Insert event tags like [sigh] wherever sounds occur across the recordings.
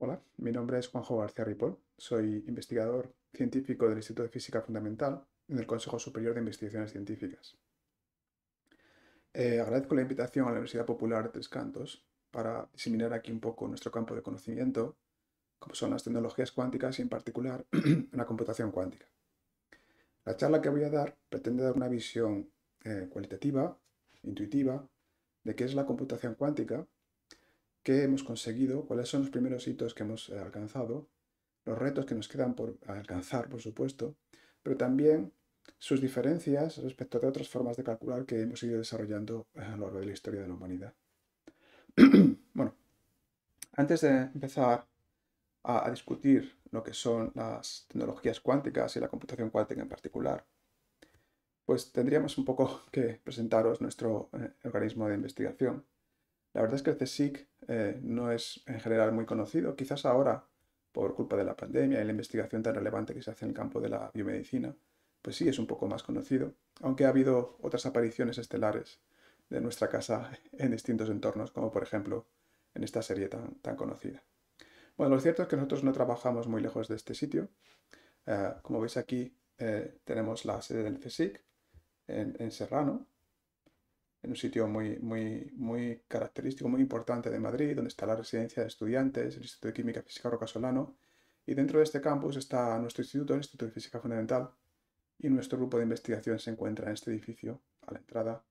Hola, mi nombre es Juanjo García Ripoll. Soy investigador científico del Instituto de Física Fundamental en el Consejo Superior de Investigaciones Científicas. Eh, agradezco la invitación a la Universidad Popular de Tres Cantos para diseminar aquí un poco nuestro campo de conocimiento, como son las tecnologías cuánticas y en particular [clears throat] la computación cuántica. La charla que voy a dar pretende dar una visión eh, cualitativa, intuitiva, de qué es la computación cuántica qué hemos conseguido, cuáles son los primeros hitos que hemos eh, alcanzado, los retos que nos quedan por alcanzar, por supuesto, pero también sus diferencias respecto de otras formas de calcular que hemos ido desarrollando eh, a lo largo de la historia de la humanidad. [clears throat] bueno, antes de empezar a, discutir lo que son las tecnologías cuánticas y la computación cuántica en particular, pues tendríamos un poco que presentaros nuestro eh, organismo de investigación, la verdad es que el CSIC eh, no es en general muy conocido, quizás ahora por culpa de la pandemia y la investigación tan relevante que se hace en el campo de la biomedicina, pues sí es un poco más conocido, aunque ha habido otras apariciones estelares de nuestra casa [laughs] en distintos entornos, como por ejemplo en esta serie tan, conocida. Bueno, lo cierto es que nosotros no trabajamos muy lejos de este sitio. Eh, como veis aquí eh, tenemos la sede del CSIC en Serrano, en un sitio muy, característico, muy importante de Madrid, donde está la residencia de estudiantes, el Instituto de Química Física Roca Solano. Y dentro de este campus está nuestro instituto, el Instituto de Física Fundamental, y nuestro grupo de investigación se encuentra en este edificio, a la entrada,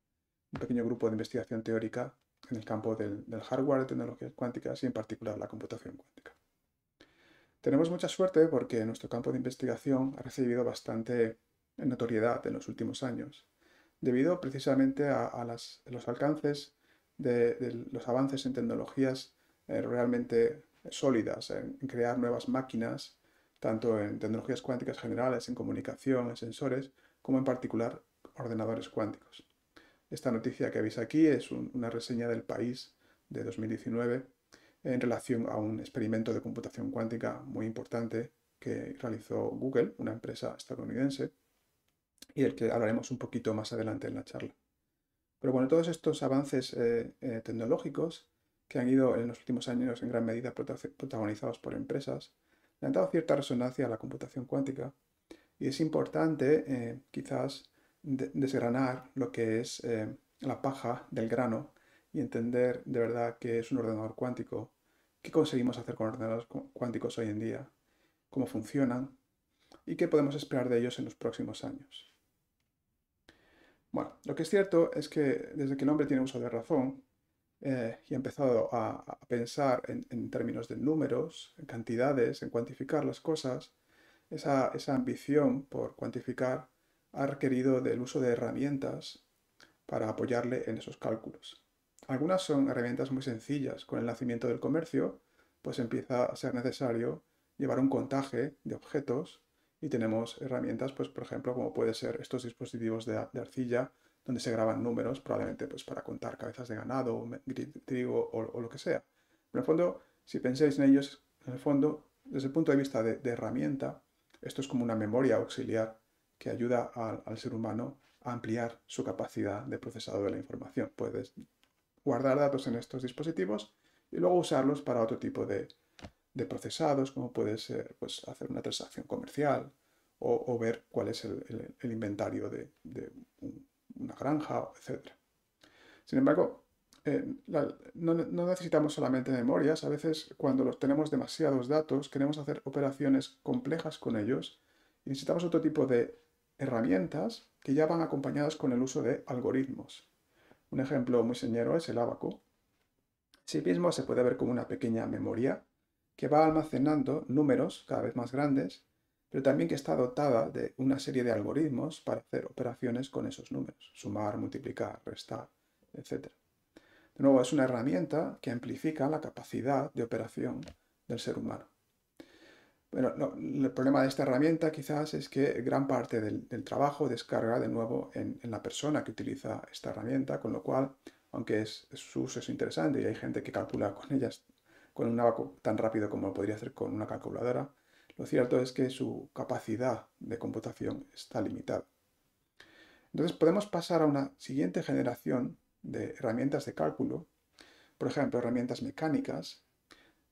un pequeño grupo de investigación teórica en el campo del hardware, de tecnologías cuánticas y en particular la computación cuántica. Tenemos mucha suerte porque nuestro campo de investigación ha recibido bastante notoriedad en los últimos años debido precisamente a, los alcances de, los avances en tecnologías eh, realmente sólidas, en, crear nuevas máquinas, tanto en tecnologías cuánticas generales, en comunicación, en sensores, como en particular ordenadores cuánticos. Esta noticia que veis aquí es una reseña del país de 2019 en relación a un experimento de computación cuántica muy importante que realizó Google, una empresa estadounidense, y del que hablaremos un poquito más adelante en la charla. Pero bueno, todos estos avances eh, eh, tecnológicos que han ido en los últimos años en gran medida protagonizados por empresas, le han dado cierta resonancia a la computación cuántica y es importante eh, quizás desgranar lo que es la paja del grano y entender de verdad qué es un ordenador cuántico, qué conseguimos hacer con ordenadores cuánticos hoy en día, cómo funcionan y qué podemos esperar de ellos en los próximos años. Bueno, lo que es cierto es que desde que el hombre tiene uso de razón eh, y ha empezado a, pensar en, términos de números, en cantidades, en cuantificar las cosas, esa ambición por cuantificar ha requerido del uso de herramientas para apoyarle en esos cálculos. Algunas son herramientas muy sencillas. Con el nacimiento del comercio, pues empieza a ser necesario llevar un contaje de objetos y tenemos herramientas, pues por ejemplo, como puede ser estos dispositivos de, arcilla, donde se graban números, probablemente pues para contar cabezas de ganado, trigo o, lo que sea. en el fondo, si pensáis en ellos, en el fondo, desde el punto de vista de, herramienta, esto es como una memoria auxiliar que ayuda al ser humano a ampliar su capacidad de procesado de la información. Puedes guardar datos en estos dispositivos y luego usarlos para otro tipo de, de procesados, como puede ser pues, hacer una transacción comercial o, ver cuál es el, inventario de, una granja, etc. Sin embargo, eh, no, necesitamos solamente memorias, a veces cuando los tenemos demasiados datos queremos hacer operaciones complejas con ellos y necesitamos otro tipo de herramientas que ya van acompañadas con el uso de algoritmos. Un ejemplo muy señero es el abaco. Sí mismo se puede ver como una pequeña memoria que va almacenando números cada vez más grandes, pero también que está dotada de una serie de algoritmos para hacer operaciones con esos números, sumar, multiplicar, restar, etc. De nuevo, es una herramienta que amplifica la capacidad de operación del ser humano. Bueno, el problema de esta herramienta quizás es que gran parte del, trabajo descarga de nuevo en, la persona que utiliza esta herramienta, con lo cual, aunque es, su uso es interesante y hay gente que calcula con ellas con un una tan rápido como lo podría hacer con una calculadora, lo cierto es que su capacidad de computación está limitada. Entonces podemos pasar a una siguiente generación de herramientas de cálculo, por ejemplo, herramientas mecánicas,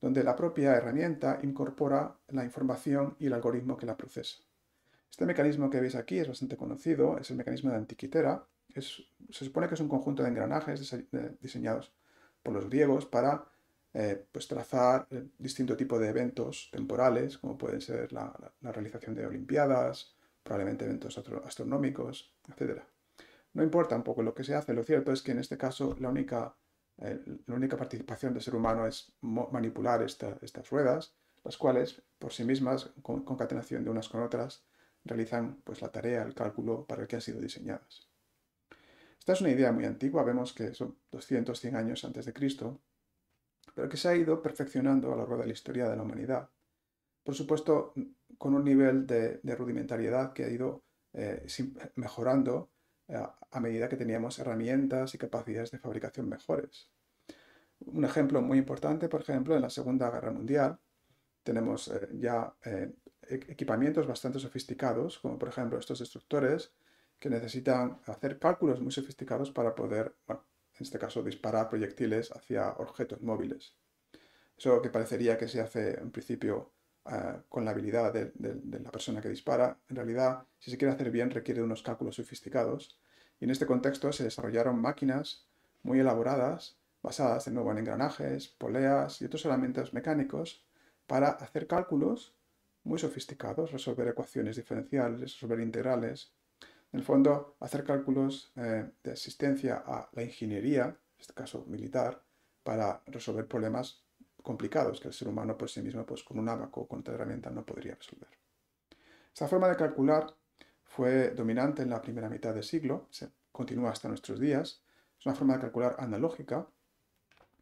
donde la propia herramienta incorpora la información y el algoritmo que la procesa. Este mecanismo que veis aquí es bastante conocido, es el mecanismo de Antiquitera. se supone que es un conjunto de engranajes eh, diseñados por los griegos para eh, pues trazar eh, distinto tipo de eventos temporales, como pueden ser la, realización de olimpiadas, probablemente eventos astronómicos, etc. No importa un poco lo que se hace, lo cierto es que en este caso la única, participación del ser humano es manipular estas ruedas, las cuales por sí mismas, con concatenación de unas con otras, realizan pues, la tarea, el cálculo para el que han sido diseñadas. Esta es una idea muy antigua, vemos que son 200, 100 años antes de Cristo, pero que se ha ido perfeccionando a lo largo de la historia de la humanidad. Por supuesto, con un nivel de, rudimentariedad que ha ido eh, mejorando eh, a medida que teníamos herramientas y capacidades de fabricación mejores. Un ejemplo muy importante, por ejemplo, en la Segunda Guerra Mundial, tenemos eh, ya e-, equipamientos bastante sofisticados, como por ejemplo estos destructores, que necesitan hacer cálculos muy sofisticados para poder bueno, en este caso disparar proyectiles hacia objetos móviles. Eso que parecería que se hace en principio eh, con la habilidad de, la persona que dispara, en realidad si se quiere hacer bien requiere unos cálculos sofisticados y en este contexto se desarrollaron máquinas muy elaboradas basadas de nuevo en engranajes, poleas y otros elementos mecánicos para hacer cálculos muy sofisticados, resolver ecuaciones diferenciales, resolver integrales, en el fondo, hacer cálculos eh, de asistencia a la ingeniería, en este caso militar, para resolver problemas complicados que el ser humano por pues, sí mismo, pues con un abaco o con otra herramienta, no podría resolver. Esta forma de calcular fue dominante en la primera mitad del siglo, se continúa hasta nuestros días. Es una forma de calcular analógica,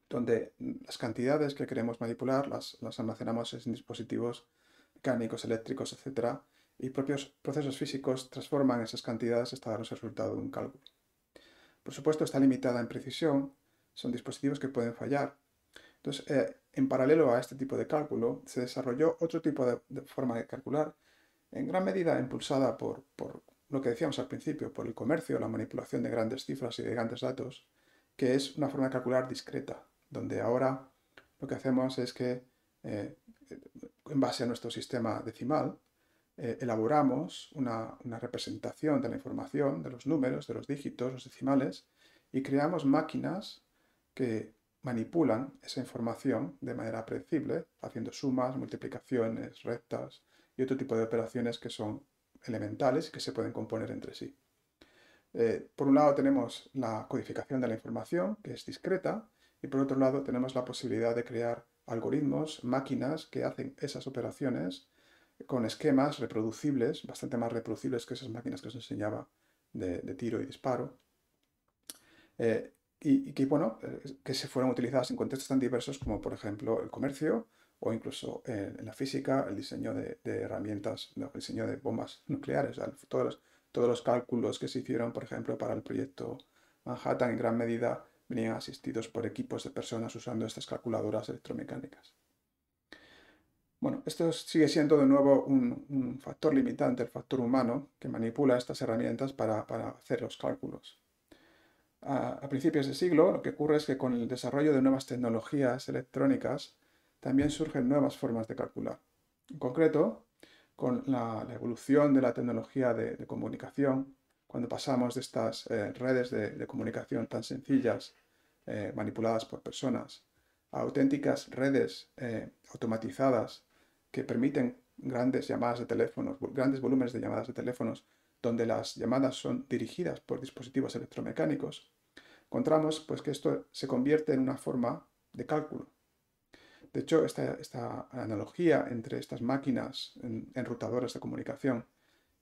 donde las cantidades que queremos manipular las, almacenamos en dispositivos mecánicos, eléctricos, etcétera, y propios procesos físicos transforman esas cantidades hasta dar el resultado de un cálculo. Por supuesto, está limitada en precisión, son dispositivos que pueden fallar. Entonces, eh, en paralelo a este tipo de cálculo, se desarrolló otro tipo de, forma de calcular, en gran medida impulsada por, lo que decíamos al principio, por el comercio, la manipulación de grandes cifras y de grandes datos, que es una forma de calcular discreta, donde ahora lo que hacemos es que, eh, en base a nuestro sistema decimal, eh, elaboramos una, representación de la información, de los números, de los dígitos, los decimales, y creamos máquinas que manipulan esa información de manera predecible, haciendo sumas, multiplicaciones, rectas y otro tipo de operaciones que son elementales y que se pueden componer entre sí. Eh, por un lado tenemos la codificación de la información, que es discreta, y por otro lado tenemos la posibilidad de crear algoritmos, máquinas que hacen esas operaciones con esquemas reproducibles, bastante más reproducibles que esas máquinas que os enseñaba de, tiro y disparo, eh, y, que, bueno, eh, que se fueron utilizadas en contextos tan diversos como, por ejemplo, el comercio o incluso eh, en la física, el diseño de, herramientas, el diseño de bombas [laughs] nucleares, todos los cálculos que se hicieron, por ejemplo, para el proyecto Manhattan en gran medida venían asistidos por equipos de personas usando estas calculadoras electromecánicas. Bueno, esto sigue siendo de nuevo un, factor limitante, el factor humano, que manipula estas herramientas para, hacer los cálculos. A, principios de siglo, lo que ocurre es que con el desarrollo de nuevas tecnologías electrónicas, también surgen nuevas formas de calcular. En concreto, con la, evolución de la tecnología de, comunicación, cuando pasamos de estas eh, redes de, comunicación tan sencillas, eh, manipuladas por personas, a auténticas redes eh, automatizadas que permiten grandes llamadas de teléfonos, grandes volúmenes de llamadas de teléfonos, donde las llamadas son dirigidas por dispositivos electromecánicos, encontramos pues, que esto se convierte en una forma de cálculo. De hecho, esta, analogía entre estas máquinas enrutadoras de comunicación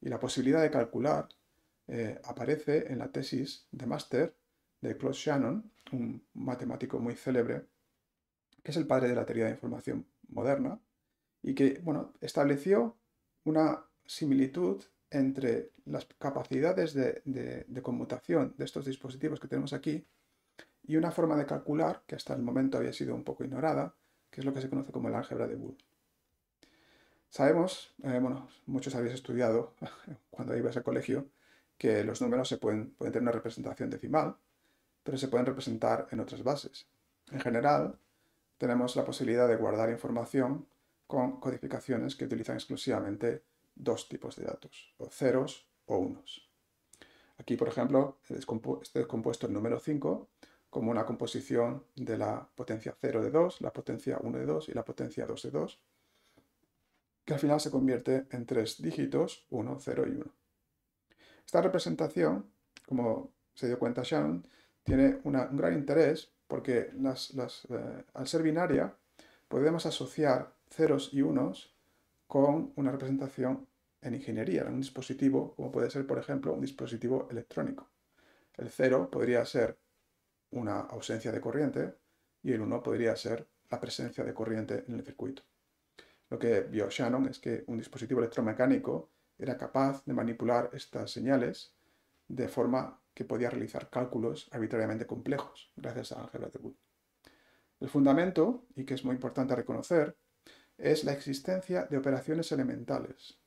y la posibilidad de calcular eh, aparece en la tesis de máster de Claude Shannon, un matemático muy célebre, que es el padre de la teoría de información moderna, y que bueno, estableció una similitud entre las capacidades de, conmutación de estos dispositivos que tenemos aquí y una forma de calcular que hasta el momento había sido un poco ignorada, que es lo que se conoce como el álgebra de Boole. Sabemos, eh, bueno, muchos habéis estudiado [laughs] cuando ibas al colegio, que los números se pueden, pueden tener una representación decimal, pero se pueden representar en otras bases. En general, tenemos la posibilidad de guardar información con codificaciones que utilizan exclusivamente dos tipos de datos, o ceros o unos. Aquí, por ejemplo, está compuesto el número 5 como una composición de la potencia 0 de 2, la potencia 1 de 2 y la potencia 2 de 2, que al final se convierte en tres dígitos, 1, 0 y 1. Esta representación, como se dio cuenta Shannon, tiene un gran interés porque eh, al ser binaria podemos asociar ceros y unos con una representación en ingeniería, en un dispositivo, como puede ser, por ejemplo, un dispositivo electrónico. El cero podría ser una ausencia de corriente y el 1 podría ser la presencia de corriente en el circuito. Lo que vio Shannon es que un dispositivo electromecánico era capaz de manipular estas señales de forma que podía realizar cálculos arbitrariamente complejos, gracias a álgebra de Wood. El fundamento, y que es muy importante reconocer, es la existencia de operaciones elementales.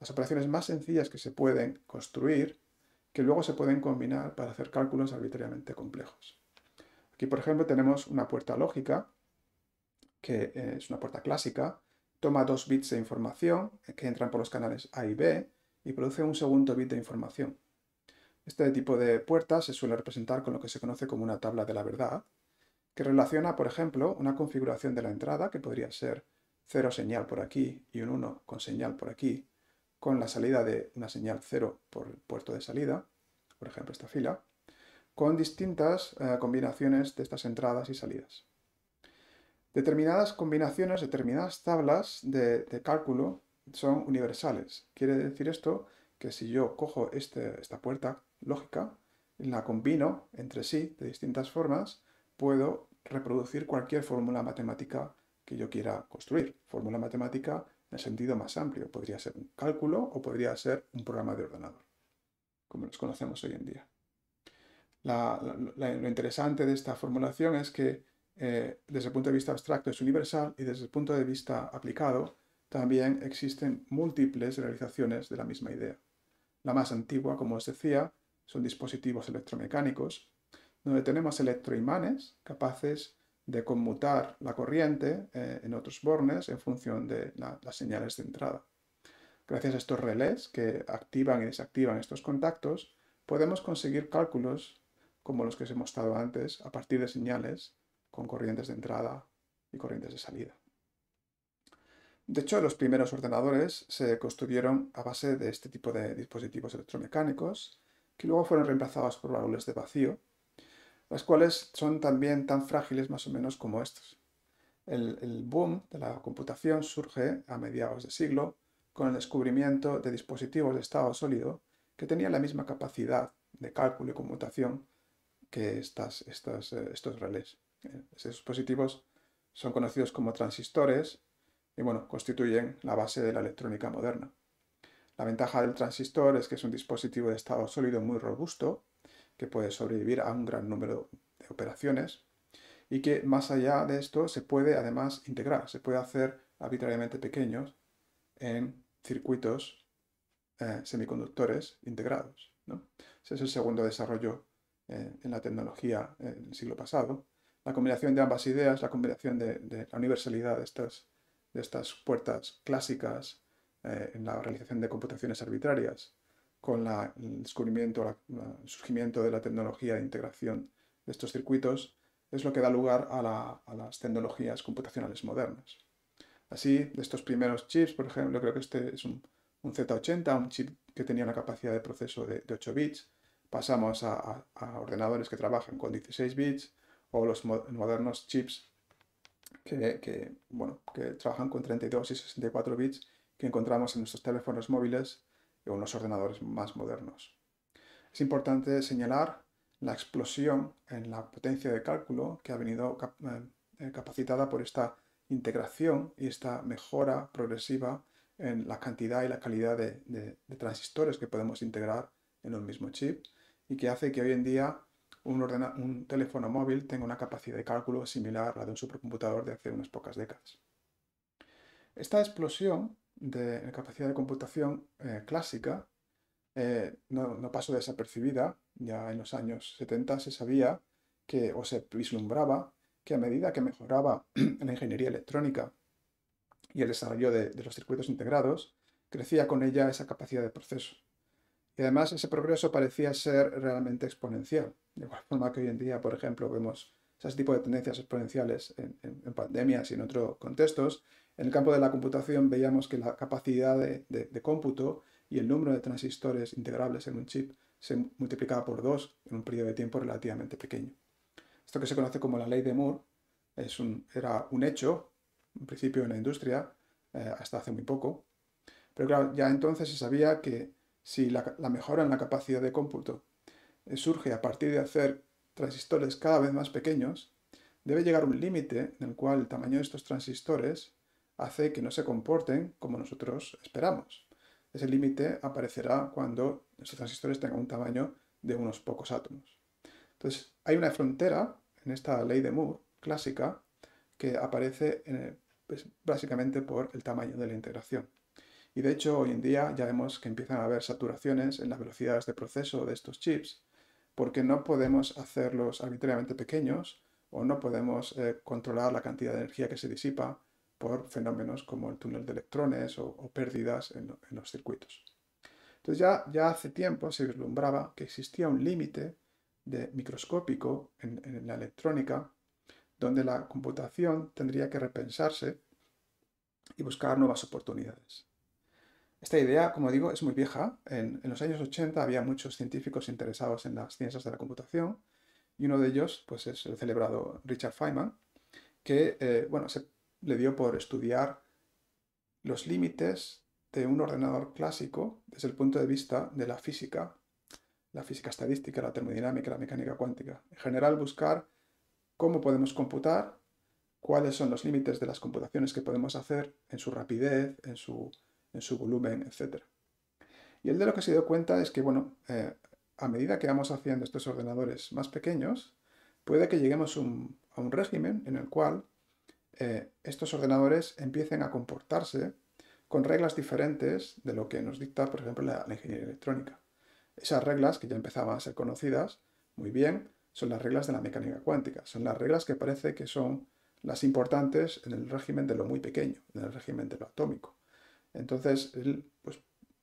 Las operaciones más sencillas que se pueden construir, que luego se pueden combinar para hacer cálculos arbitrariamente complejos. Aquí, por ejemplo, tenemos una puerta lógica, que eh, es una puerta clásica, toma dos bits de información eh, que entran por los canales A y B y produce un segundo bit de información. Este tipo de puerta se suele representar con lo que se conoce como una tabla de la verdad, que relaciona, por ejemplo, una configuración de la entrada, que podría ser 0 señal por aquí y un 1 con señal por aquí, con la salida de una señal 0 por el puerto de salida, por ejemplo esta fila, con distintas eh, combinaciones de estas entradas y salidas. Determinadas combinaciones, determinadas tablas de, cálculo son universales. Quiere decir esto que si yo cojo este, esta puerta lógica, la combino entre sí de distintas formas, puedo reproducir cualquier fórmula matemática que yo quiera construir. Fórmula matemática en el sentido más amplio. Podría ser un cálculo o podría ser un programa de ordenador, como los conocemos hoy en día. lo interesante de esta formulación es que eh, desde el punto de vista abstracto es universal y desde el punto de vista aplicado también existen múltiples realizaciones de la misma idea. La más antigua, como os decía, son dispositivos electromecánicos, donde tenemos electroimanes capaces de conmutar la corriente eh, en otros bornes en función de las señales de entrada. Gracias a estos relés que activan y desactivan estos contactos, podemos conseguir cálculos como los que os he mostrado antes a partir de señales con corrientes de entrada y corrientes de salida. De hecho, los primeros ordenadores se construyeron a base de este tipo de dispositivos electromecánicos, que luego fueron reemplazados por válvulas de vacío, las cuales son también tan frágiles más o menos como estos El, boom de la computación surge a mediados de siglo con el descubrimiento de dispositivos de estado sólido que tenían la misma capacidad de cálculo y conmutación que eh, estos relés. Eh, esos dispositivos son conocidos como transistores y bueno, constituyen la base de la electrónica moderna. La ventaja del transistor es que es un dispositivo de estado sólido muy robusto que puede sobrevivir a un gran número de operaciones y que más allá de esto se puede además integrar, se puede hacer arbitrariamente pequeños en circuitos eh, semiconductores integrados. ¿no? Ese es el segundo desarrollo eh, en la tecnología eh, en el siglo pasado. La combinación de ambas ideas, la combinación de, la universalidad de estas puertas clásicas en la realización de computaciones arbitrarias con el descubrimiento, el surgimiento de la tecnología de integración de estos circuitos, es lo que da lugar a, las tecnologías computacionales modernas. Así, de estos primeros chips, por ejemplo, creo que este es un, Z80, un chip que tenía una capacidad de proceso de, 8 bits, pasamos a, ordenadores que trabajan con 16 bits o los modernos chips que trabajan con 32 y 64 bits que encontramos en nuestros teléfonos móviles en los ordenadores más modernos. Es importante señalar la explosión en la potencia de cálculo que ha venido eh, capacitada por esta integración y esta mejora progresiva en la cantidad y la calidad de, transistores que podemos integrar en un mismo chip y que hace que hoy en día un, teléfono móvil tenga una capacidad de cálculo similar a la de un supercomputador de hace unas pocas décadas. Esta explosión de capacidad de computación eh, clásica eh, no, pasó desapercibida. Ya en los años 70 se sabía que, o se vislumbraba, que a medida que mejoraba [clears throat] la ingeniería electrónica y el desarrollo de, los circuitos integrados, crecía con ella esa capacidad de proceso. Y además ese progreso parecía ser realmente exponencial. De igual forma que hoy en día, por ejemplo, vemos ese tipo de tendencias exponenciales en pandemias y en otros contextos, en el campo de la computación veíamos que la capacidad de, cómputo y el número de transistores integrables en un chip se multiplicaba por dos en un periodo de tiempo relativamente pequeño. Esto que se conoce como la ley de Moore era un hecho, un principio en la industria, eh, hasta hace muy poco. Pero claro, ya entonces se sabía que si la, mejora en la capacidad de cómputo eh, surge a partir de hacer transistores cada vez más pequeños, debe llegar un límite en el cual el tamaño de estos transistores hace que no se comporten como nosotros esperamos. Ese límite aparecerá cuando nuestros transistores tengan un tamaño de unos pocos átomos. Entonces, hay una frontera en esta ley de Moore clásica que aparece pues, básicamente por el tamaño de la integración. Y de hecho, hoy en día ya vemos que empiezan a haber saturaciones en las velocidades de proceso de estos chips, porque no podemos hacerlos arbitrariamente pequeños o no podemos eh, controlar la cantidad de energía que se disipa por fenómenos como el túnel de electrones o, pérdidas en, los circuitos. Entonces ya, ya hace tiempo se vislumbraba que existía un límite microscópico en, la electrónica donde la computación tendría que repensarse y buscar nuevas oportunidades. Esta idea, como digo, es muy vieja. En, los años 80 había muchos científicos interesados en las ciencias de la computación y uno de ellos pues, es el celebrado Richard Feynman, que eh, bueno, se le dio por estudiar los límites de un ordenador clásico desde el punto de vista de la física, la física estadística, la termodinámica, la mecánica cuántica. En general, buscar cómo podemos computar, cuáles son los límites de las computaciones que podemos hacer en su rapidez, en su, en su volumen, etc. Y él de lo que se dio cuenta es que, bueno, eh, a medida que vamos haciendo estos ordenadores más pequeños, puede que lleguemos a un régimen en el cual eh, estos ordenadores empiecen a comportarse con reglas diferentes de lo que nos dicta, por ejemplo, la, ingeniería electrónica. Esas reglas, que ya empezaban a ser conocidas, muy bien, son las reglas de la mecánica cuántica. Son las reglas que parece que son las importantes en el régimen de lo muy pequeño, en el régimen de lo atómico. Entonces, él pues,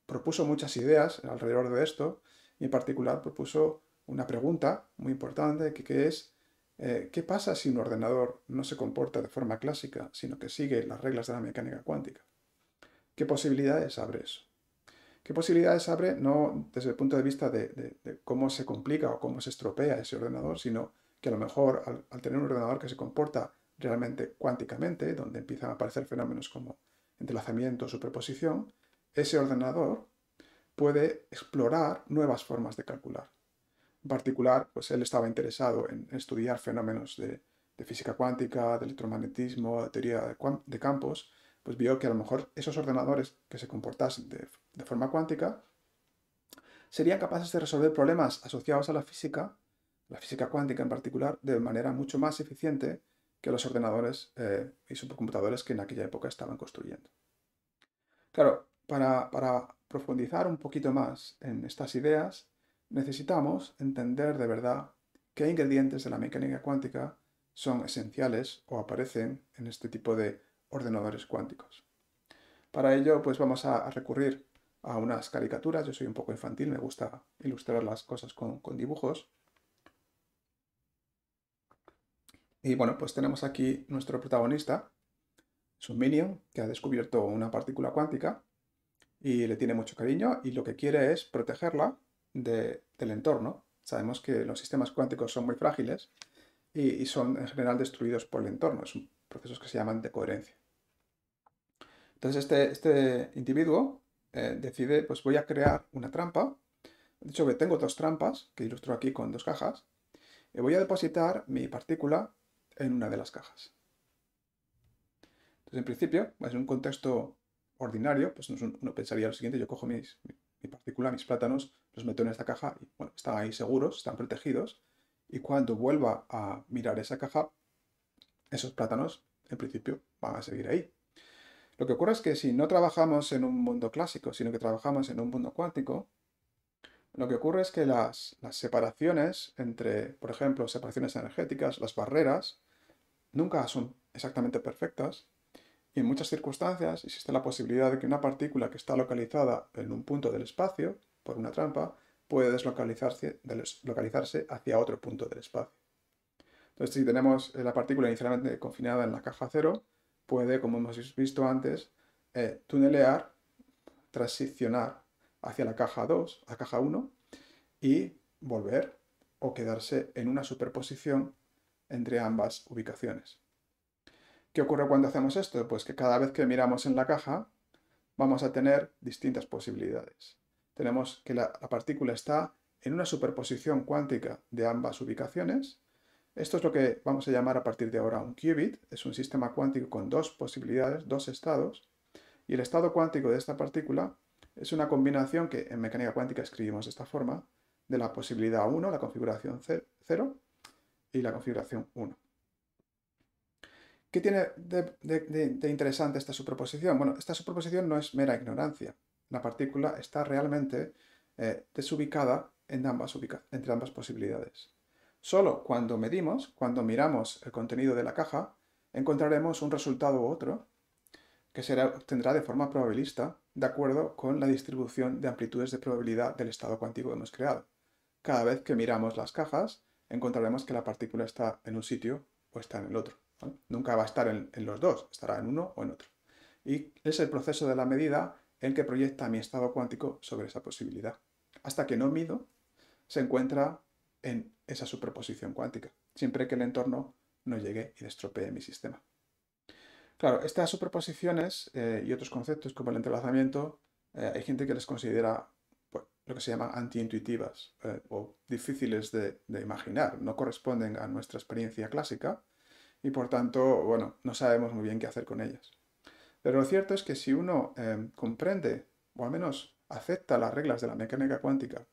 propuso muchas ideas alrededor de esto y en particular propuso una pregunta muy importante que, que es eh, ¿Qué pasa si un ordenador no se comporta de forma clásica, sino que sigue las reglas de la mecánica cuántica? ¿Qué posibilidades abre eso? ¿Qué posibilidades abre no desde el punto de vista de, cómo se complica o cómo se estropea ese ordenador, sino que a lo mejor al, tener un ordenador que se comporta realmente cuánticamente, donde empiezan a aparecer fenómenos como entrelazamiento, o superposición, ese ordenador puede explorar nuevas formas de calcular. En particular, pues él estaba interesado en estudiar fenómenos de, física cuántica, de electromagnetismo, de teoría de, campos, pues vio que a lo mejor esos ordenadores que se comportasen de, forma cuántica serían capaces de resolver problemas asociados a la física, la física cuántica en particular, de manera mucho más eficiente que los ordenadores eh, y supercomputadores que en aquella época estaban construyendo. Claro, para, para profundizar un poquito más en estas ideas, necesitamos entender de verdad qué ingredientes de la mecánica cuántica son esenciales o aparecen en este tipo de ordenadores cuánticos. Para ello, pues vamos a recurrir a unas caricaturas. Yo soy un poco infantil, me gusta ilustrar las cosas con, dibujos. Y bueno, pues tenemos aquí nuestro protagonista, su que ha descubierto una partícula cuántica y le tiene mucho cariño y lo que quiere es protegerla del entorno. Sabemos que los sistemas cuánticos son muy frágiles y, son en general destruidos por el entorno. un procesos que se llaman coherencia. Entonces este, este individuo eh, decide, pues voy a crear una trampa. De hecho, tengo dos trampas, que ilustro aquí con dos cajas, y eh, voy a depositar mi partícula en una de las cajas. Entonces, en principio, en un contexto ordinario, pues uno pensaría lo siguiente, yo cojo mis, mi particular mis plátanos, los meto en esta caja y bueno, están ahí seguros, están protegidos. Y cuando vuelva a mirar esa caja, esos plátanos en principio van a seguir ahí. Lo que ocurre es que si no trabajamos en un mundo clásico, sino que trabajamos en un mundo cuántico, lo que ocurre es que las, las separaciones entre, por ejemplo, separaciones energéticas, las barreras, nunca son exactamente perfectas, y en muchas circunstancias existe la posibilidad de que una partícula que está localizada en un punto del espacio, por una trampa, puede deslocalizarse, hacia otro punto del espacio. Entonces, si tenemos eh, la partícula inicialmente confinada en la caja 0, puede, como hemos visto antes, eh, tunelear, transicionar hacia la caja 2, a caja 1, y volver o quedarse en una superposición entre ambas ubicaciones. ¿Qué ocurre cuando hacemos esto? Pues que cada vez que miramos en la caja vamos a tener distintas posibilidades. Tenemos que la, partícula está en una superposición cuántica de ambas ubicaciones. Esto es lo que vamos a llamar a partir de ahora un qubit. Es un sistema cuántico con dos posibilidades, dos estados. Y el estado cuántico de esta partícula es una combinación que en mecánica cuántica escribimos de esta forma, de la posibilidad 1, la configuración 0, y la configuración 1. ¿Qué tiene de, interesante esta superposición? Bueno, esta superposición no es mera ignorancia. La partícula está realmente eh, desubicada entre ambas posibilidades. Solo cuando medimos, cuando miramos el contenido de la caja, encontraremos un resultado u otro que se obtendrá de forma probabilista de acuerdo con la distribución de amplitudes de probabilidad del estado cuántico que hemos creado. Cada vez que miramos las cajas, encontraremos que la partícula está en un sitio o está en el otro. Nunca va a estar en, los dos, estará en uno o en otro. Y es el proceso de la medida el que proyecta mi estado cuántico sobre esa posibilidad. Hasta que no mido, se encuentra en esa superposición cuántica, siempre que el entorno no llegue y destropee mi sistema. Claro, estas superposiciones eh, y otros conceptos como el entrelazamiento, eh, hay gente que les considera pues, lo que se llama antiintuitivas eh, o difíciles de, imaginar, no corresponden a nuestra experiencia clásica y por tanto, bueno, no sabemos muy bien qué hacer con ellas. Pero lo cierto es que si uno eh, comprende, o al menos acepta las reglas de la mecánica cuántica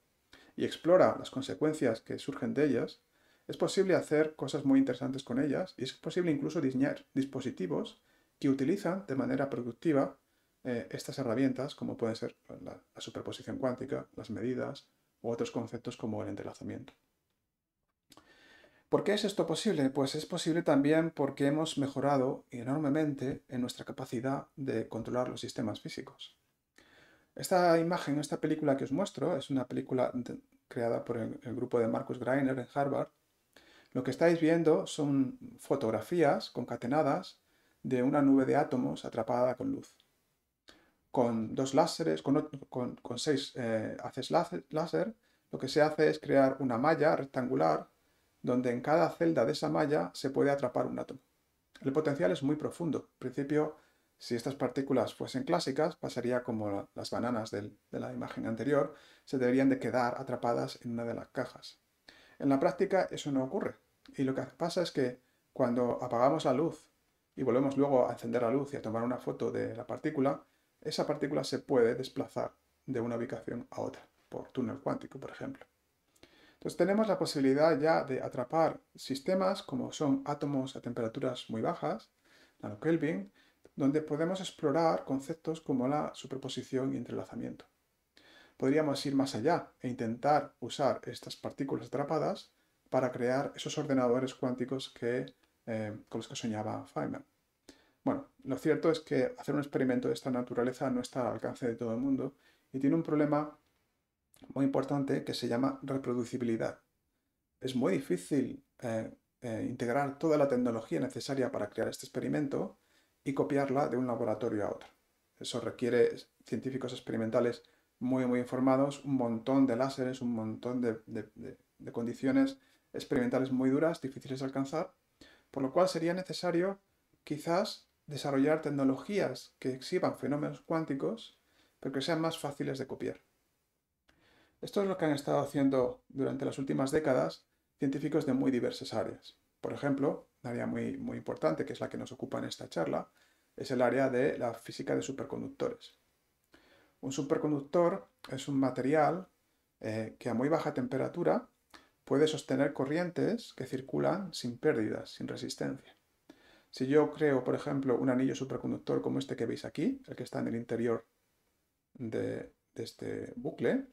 y explora las consecuencias que surgen de ellas, es posible hacer cosas muy interesantes con ellas y es posible incluso diseñar dispositivos que utilizan de manera productiva eh, estas herramientas, como pueden ser la, la superposición cuántica, las medidas u otros conceptos como el entrelazamiento. ¿Por qué es esto posible? Pues es posible también porque hemos mejorado enormemente en nuestra capacidad de controlar los sistemas físicos. Esta imagen, esta película que os muestro, es una película creada por el, grupo de Marcus Greiner en Harvard. Lo que estáis viendo son fotografías concatenadas de una nube de átomos atrapada con luz. Con dos láseres, con, seis eh, haces láser, lo que se hace es crear una malla rectangular donde en cada celda de esa malla se puede atrapar un átomo. El potencial es muy profundo. En principio, si estas partículas fuesen clásicas, pasaría como las bananas de la imagen anterior, se deberían de quedar atrapadas en una de las cajas. En la práctica eso no ocurre. Y lo que pasa es que cuando apagamos la luz y volvemos luego a encender la luz y a tomar una foto de la partícula, esa partícula se puede desplazar de una ubicación a otra, por túnel cuántico, por ejemplo. Entonces tenemos la posibilidad ya de atrapar sistemas como son átomos a temperaturas muy bajas, nanokelvin, donde podemos explorar conceptos como la superposición y entrelazamiento. Podríamos ir más allá e intentar usar estas partículas atrapadas para crear esos ordenadores cuánticos que, eh, con los que soñaba Feynman. Bueno, lo cierto es que hacer un experimento de esta naturaleza no está al alcance de todo el mundo y tiene un problema muy importante que se llama reproducibilidad. Es muy difícil eh, eh, integrar toda la tecnología necesaria para crear este experimento y copiarla de un laboratorio a otro. Eso requiere científicos experimentales muy, muy informados, un montón de láseres, un montón de condiciones experimentales muy duras, difíciles de alcanzar, por lo cual sería necesario quizás desarrollar tecnologías que exhiban fenómenos cuánticos, pero que sean más fáciles de copiar. Esto es lo que han estado haciendo durante las últimas décadas científicos de muy diversas áreas. Por ejemplo, un área muy, muy importante, que es la que nos ocupa en esta charla, es el área de la física de superconductores. Un superconductor es un material eh, que a muy baja temperatura puede sostener corrientes que circulan sin pérdidas, sin resistencia. Si yo creo, por ejemplo, un anillo superconductor como este que veis aquí, el que está en el interior de este bucle,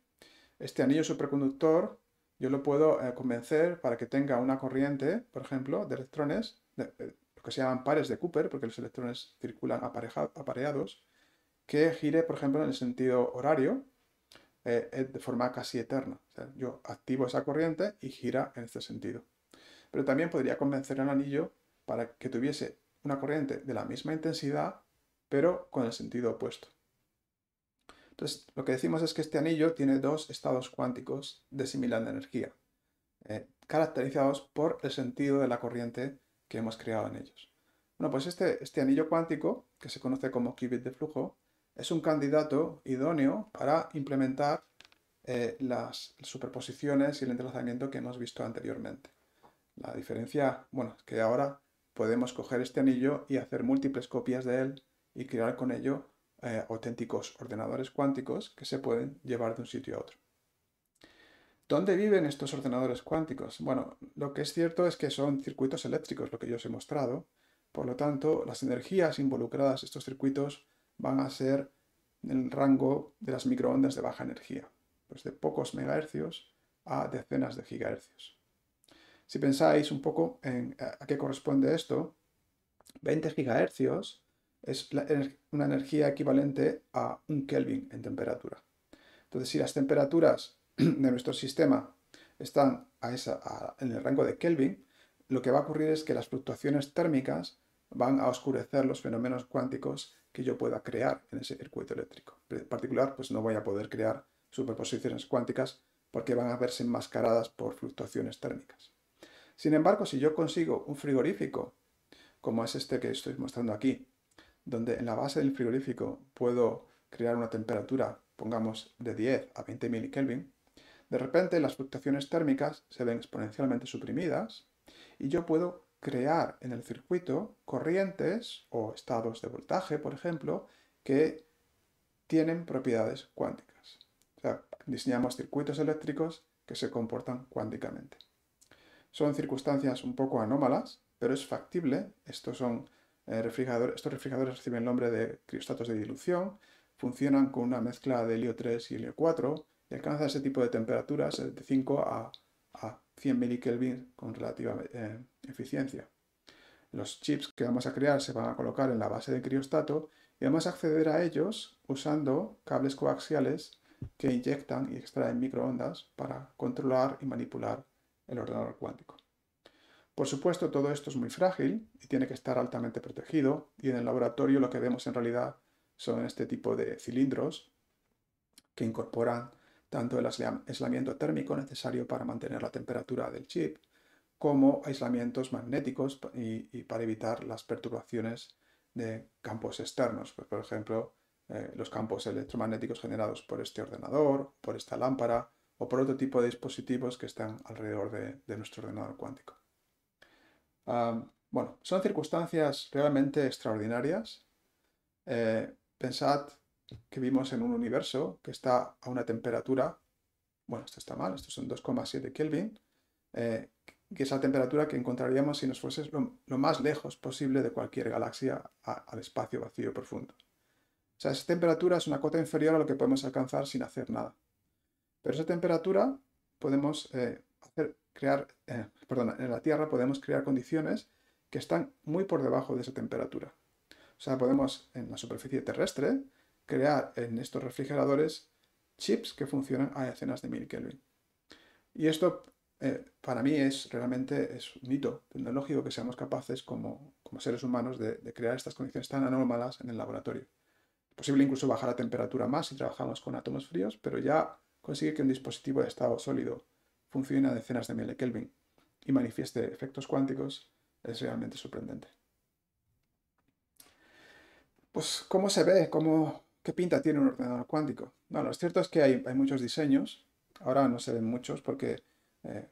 este anillo superconductor yo lo puedo eh, convencer para que tenga una corriente, por ejemplo, de electrones, eh, lo que se llaman pares de Cooper, porque los electrones circulan apareados, que gire, por ejemplo, en el sentido horario, eh, de forma casi eterna. yo activo esa corriente y gira en este sentido. Pero también podría convencer al anillo para que tuviese una corriente de la misma intensidad, pero con el sentido opuesto. Entonces, lo que decimos es que este anillo tiene dos estados cuánticos de similar energía, eh, caracterizados por el sentido de la corriente que hemos creado en ellos. Bueno, pues este, este anillo cuántico, que se conoce como qubit de flujo, es un candidato idóneo para implementar eh, las superposiciones y el entrelazamiento que hemos visto anteriormente. La diferencia, bueno, es que ahora podemos coger este anillo y hacer múltiples copias de él y crear con ello eh, auténticos ordenadores cuánticos que se pueden llevar de un sitio a otro. ¿Dónde viven estos ordenadores cuánticos? Bueno, lo que es cierto es que son circuitos eléctricos, lo que yo os he mostrado. Por lo tanto, las energías involucradas en estos circuitos van a ser en el rango de las microondas de baja energía, pues de pocos megahercios a decenas de gigahercios. Si pensáis un poco en eh, a qué corresponde esto, 20 gigahercios es una energía equivalente a un Kelvin en temperatura. Entonces, si las temperaturas [clears throat] de nuestro sistema están en el rango de Kelvin, lo que va a ocurrir es que las fluctuaciones térmicas van a oscurecer los fenómenos cuánticos que yo pueda crear en ese circuito eléctrico. En particular, pues no voy a poder crear superposiciones cuánticas porque van a verse enmascaradas por fluctuaciones térmicas. Sin embargo, si yo consigo un frigorífico, como es este que estoy mostrando aquí, donde en la base del frigorífico puedo crear una temperatura, pongamos, de 10 a 20 Kelvin, de repente las fluctuaciones térmicas se ven exponencialmente suprimidas y yo puedo crear en el circuito corrientes o estados de voltaje, por ejemplo, que tienen propiedades cuánticas. O sea, diseñamos circuitos eléctricos que se comportan cuánticamente. Son circunstancias un poco anómalas, pero es factible. Estos son eh, refrigerador, estos refrigeradores reciben el nombre de criostatos de dilución, funcionan con una mezcla de helio 3 y helio 4 y alcanzan ese tipo de temperaturas de 5 a, 100 milikelvin con relativa eh, eficiencia. Los chips que vamos a crear se van a colocar en la base de criostato y vamos a acceder a ellos usando cables coaxiales que inyectan y extraen microondas para controlar y manipular el ordenador cuántico. Por supuesto, todo esto es muy frágil y tiene que estar altamente protegido, y en el laboratorio lo que vemos en realidad son este tipo de cilindros que incorporan tanto el aislamiento térmico necesario para mantener la temperatura del chip, como aislamientos magnéticos y, para evitar las perturbaciones de campos externos, pues, por ejemplo eh, los campos electromagnéticos generados por este ordenador, por esta lámpara o por otro tipo de dispositivos que están alrededor de nuestro ordenador cuántico bueno, son circunstancias realmente extraordinarias. Eh, pensad que vivimos en un universo que está a una temperatura, bueno, esto está mal, esto son 2,7 Kelvin, eh, que es la temperatura que encontraríamos si nos fuésemos lo, más lejos posible de cualquier galaxia al espacio vacío profundo. O sea, esa temperatura es una cota inferior a lo que podemos alcanzar sin hacer nada. Pero esa temperatura podemos eh, hacer crear, eh, en la Tierra podemos crear condiciones que están muy por debajo de esa temperatura. O sea, podemos en la superficie terrestre crear en estos refrigeradores chips que funcionan a decenas de mil Kelvin. Y esto eh, para mí es realmente es un hito tecnológico que seamos capaces como, seres humanos de, crear estas condiciones tan anómalas en el laboratorio. Es posible incluso bajar la temperatura más si trabajamos con átomos fríos, pero ya consigue que un dispositivo de estado sólido Funciona a decenas de mil Kelvin y manifieste efectos cuánticos es realmente sorprendente. Pues, ¿cómo se ve? ¿Qué pinta tiene un ordenador cuántico? Bueno, lo cierto es que hay, muchos diseños, ahora no se ven muchos porque, eh,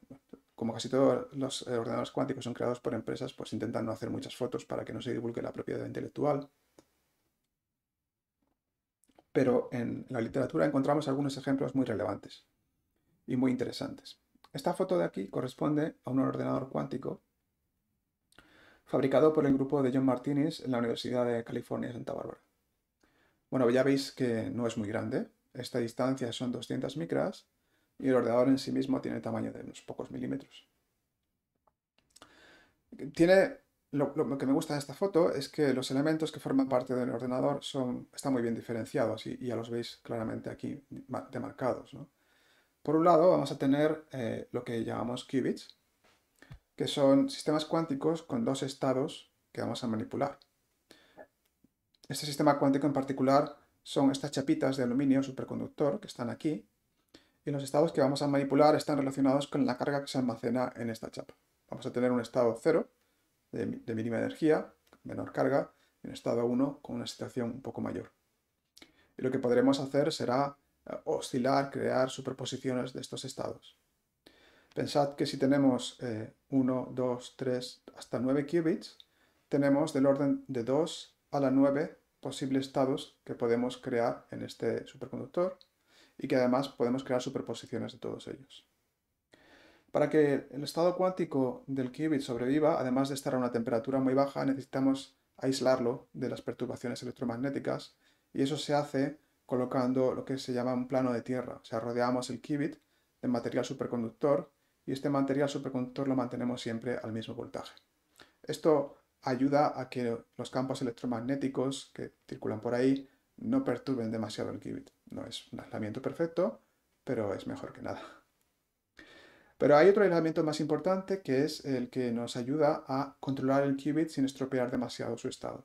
como casi todos los eh, ordenadores cuánticos son creados por empresas, pues intentan no hacer muchas fotos para que no se divulgue la propiedad intelectual. Pero en la literatura encontramos algunos ejemplos muy relevantes y muy interesantes. Esta foto de aquí corresponde a un ordenador cuántico fabricado por el grupo de John Martinis en la Universidad de California, Santa Bárbara. Bueno, ya veis que no es muy grande. Esta distancia son 200 micras y el ordenador en sí mismo tiene tamaño de unos pocos milímetros. Tiene lo, que me gusta de esta foto es que los elementos que forman parte del ordenador están muy bien diferenciados y, y ya los veis claramente aquí demarcados. ¿no? Por un lado, vamos a tener eh, lo que llamamos qubits, que son sistemas cuánticos con dos estados que vamos a manipular. Este sistema cuántico en particular son estas chapitas de aluminio superconductor que están aquí, y los estados que vamos a manipular están relacionados con la carga que se almacena en esta chapa. Vamos a tener un estado 0 de, de mínima energía, menor carga, y un estado 1 con una situación un poco mayor. Y lo que podremos hacer será oscilar, crear superposiciones de estos estados. Pensad que si tenemos 1, 2, 3, hasta 9 qubits, tenemos del orden de 2 a la 9 posibles estados que podemos crear en este superconductor y que además podemos crear superposiciones de todos ellos. Para que el estado cuántico del qubit sobreviva, además de estar a una temperatura muy baja, necesitamos aislarlo de las perturbaciones electromagnéticas y eso se hace colocando lo que se llama un plano de tierra. O sea, rodeamos el qubit de material superconductor y este material superconductor lo mantenemos siempre al mismo voltaje. Esto ayuda a que los campos electromagnéticos que circulan por ahí no perturben demasiado el qubit. No es un aislamiento perfecto, pero es mejor que nada. Pero hay otro aislamiento más importante que es el que nos ayuda a controlar el qubit sin estropear demasiado su estado.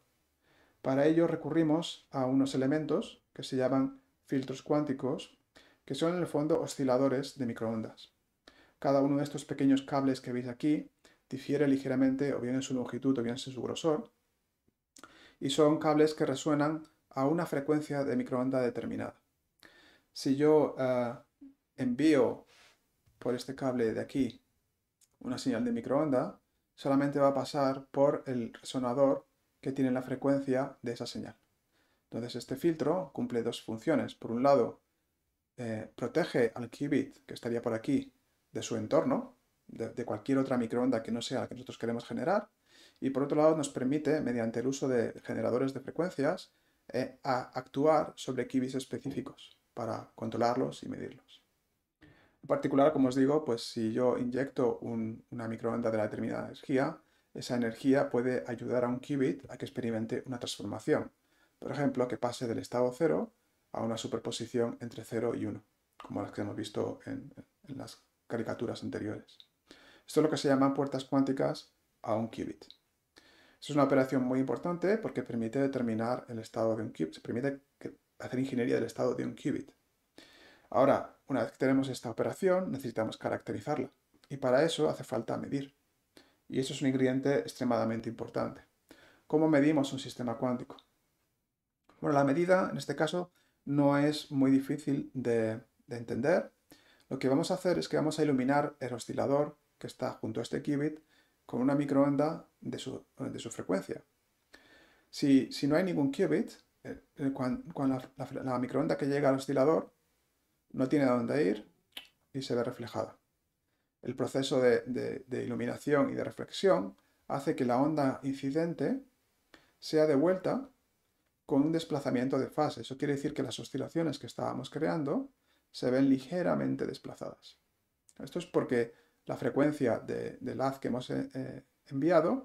Para ello recurrimos a unos elementos que se llaman filtros cuánticos, que son en el fondo osciladores de microondas. Cada uno de estos pequeños cables que veis aquí difiere ligeramente o bien en su longitud o bien en su grosor, y son cables que resuenan a una frecuencia de microonda determinada. Si yo eh, envío por este cable de aquí una señal de microonda, solamente va a pasar por el resonador que tiene la frecuencia de esa señal. Entonces este filtro cumple dos funciones. Por un lado, eh, protege al qubit, que estaría por aquí, de su entorno, de, cualquier otra microonda que no sea la que nosotros queremos generar. Y por otro lado, nos permite, mediante el uso de generadores de frecuencias, eh, actuar sobre qubits específicos para controlarlos y medirlos. En particular, como os digo, pues si yo inyecto una microonda de la determinada energía, esa energía puede ayudar a un qubit a que experimente una transformación. Por ejemplo, que pase del estado 0 a una superposición entre 0 y 1, como las que hemos visto en, las caricaturas anteriores. Esto es lo que se llaman puertas cuánticas a un qubit. es una operación muy importante porque permite determinar el estado de un qubit, permite hacer ingeniería del estado de un qubit. Ahora, una vez que tenemos esta operación, necesitamos caracterizarla. Y para eso hace falta medir. Y eso es un ingrediente extremadamente importante. ¿Cómo medimos un sistema cuántico? Bueno, la medida en este caso no es muy difícil de, entender. Lo que vamos a hacer es que vamos a iluminar el oscilador que está junto a este qubit con una microonda de su, frecuencia. Si, no hay ningún qubit, eh, eh, la, microonda que llega al oscilador no tiene a dónde ir y se ve reflejada. El proceso de, de, iluminación y de reflexión hace que la onda incidente sea devuelta con un desplazamiento de fase. Eso quiere decir que las oscilaciones que estábamos creando se ven ligeramente desplazadas. Esto es porque la frecuencia de, del haz que hemos eh, eh, enviado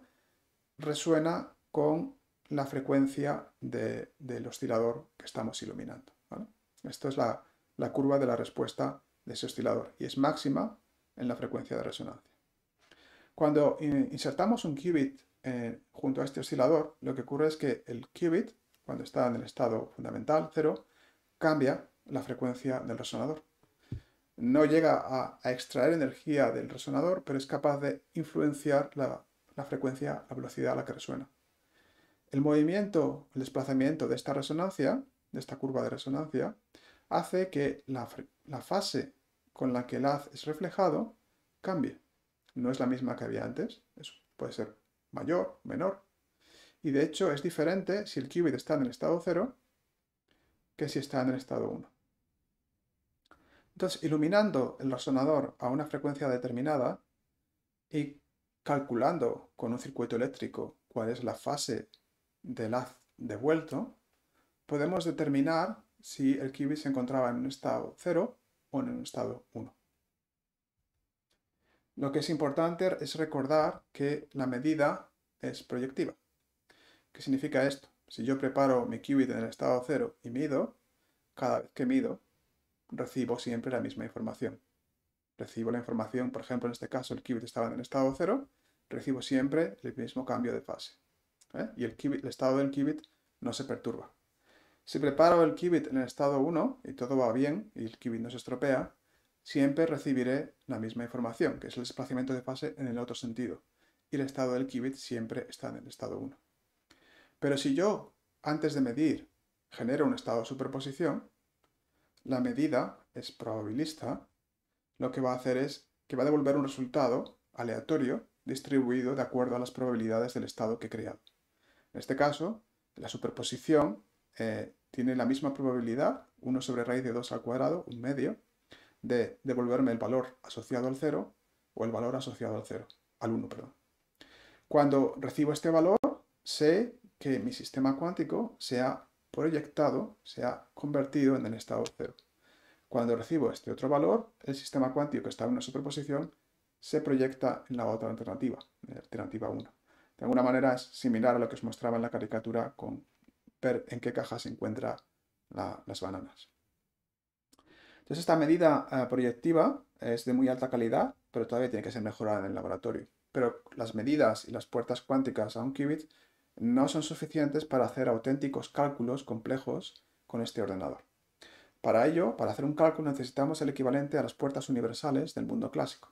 resuena con la frecuencia del oscilador que estamos iluminando. Esto es la, curva de la respuesta de ese oscilador y es máxima en la frecuencia de resonancia. Cuando eh, insertamos un qubit junto a este oscilador, lo que ocurre es que el qubit cuando está en el estado fundamental cero, cambia la frecuencia del resonador. No llega a, extraer energía del resonador, pero es capaz de influenciar la, frecuencia, la velocidad a la que resuena. El movimiento, el desplazamiento de esta resonancia, de esta curva de resonancia, hace que la, fase con la que el haz es reflejado cambie. No es la misma que había antes, puede ser mayor, menor, y de hecho es diferente si el qubit está en el estado 0 que si está en el estado 1. Entonces, iluminando el resonador a una frecuencia determinada y calculando con un circuito eléctrico cuál es la fase del haz devuelto, podemos determinar si el qubit se encontraba en un estado 0 o en un estado 1. Lo que es importante es recordar que la medida es proyectiva. ¿Qué significa esto? Si yo preparo mi qubit en el estado 0 y mido, cada vez que mido, recibo siempre la misma información. Recibo la información, por ejemplo, en este caso el qubit estaba en el estado 0, recibo siempre el mismo cambio de fase. ¿eh? Y el, el estado del qubit no se perturba. Si preparo el qubit en el estado 1 y todo va bien y el qubit no se estropea, siempre recibiré la misma información, que es el desplazamiento de fase en el otro sentido. Y el estado del qubit siempre está en el estado 1. Pero si yo, antes de medir, genero un estado de superposición, la medida es probabilista, lo que va a hacer es que va a devolver un resultado aleatorio distribuido de acuerdo a las probabilidades del estado que he creado. En este caso, la superposición eh, tiene la misma probabilidad, 1 sobre raíz de 2 al cuadrado, un medio, de devolverme el valor asociado al 0 o el valor asociado al 0, al 1, perdón. Cuando recibo este valor, sé que mi sistema cuántico se ha proyectado, se ha convertido en el estado cero. Cuando recibo este otro valor, el sistema cuántico que está en una superposición se proyecta en la otra alternativa, en la alternativa 1. De alguna manera es similar a lo que os mostraba en la caricatura con ver en qué caja se encuentran las bananas. Entonces esta medida eh, proyectiva es de muy alta calidad, pero todavía tiene que ser mejorada en el laboratorio. Pero las medidas y las puertas cuánticas a un qubit no son suficientes para hacer auténticos cálculos complejos con este ordenador. Para ello, para hacer un cálculo necesitamos el equivalente a las puertas universales del mundo clásico.